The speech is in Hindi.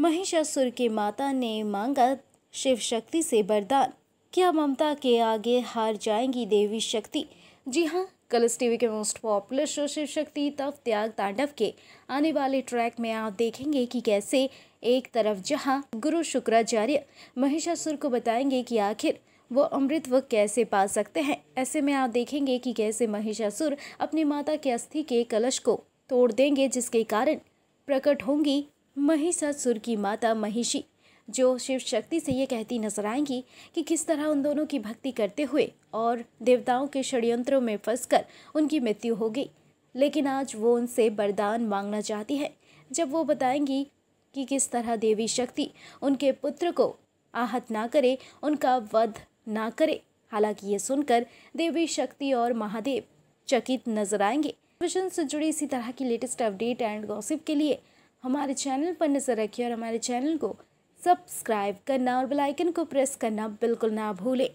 महिषासुर की माता ने मांगा शिव शक्ति से वरदान क्या ममता के आगे हार जाएंगी देवी शक्ति जी हाँ कलर्स टीवी के most popular show Shiv Shakti तब त्याग तांडव के आने वाले ट्रैक में आप देखेंगे कि कैसे एक तरफ जहाँ गुरु शुक्राचार्य महिषासुर को बताएंगे कि आखिर वो अमृत व कैसे पा सकते हैं ऐसे में आप देखेंगे कि कैसे महिषासुर अपनी माता के अस्थि के कलश को तोड़ देंगे जिसके कारण प्रकट होंगी महिषासुर की माता महिषी जो शिव शक्ति से ये कहती नजर आएंगी कि किस तरह उन दोनों की भक्ति करते हुए और देवताओं के षड्यंत्रों में फंसकर उनकी मृत्यु हो गई लेकिन आज वो उनसे बरदान मांगना चाहती है जब वो बताएंगी कि किस तरह देवी शक्ति उनके पुत्र को आहत ना करे उनका वध ना करे हालांकि ये सुनकर देवी शक्ति और महादेव चकित नजर आएंगे विशन से जुड़ी इसी तरह की लेटेस्ट अपडेट एंड गॉसिप के लिए हमारे चैनल पर नज़र रखिए और हमारे चैनल को सब्सक्राइब करना और बेल आइकन को प्रेस करना बिल्कुल ना भूलें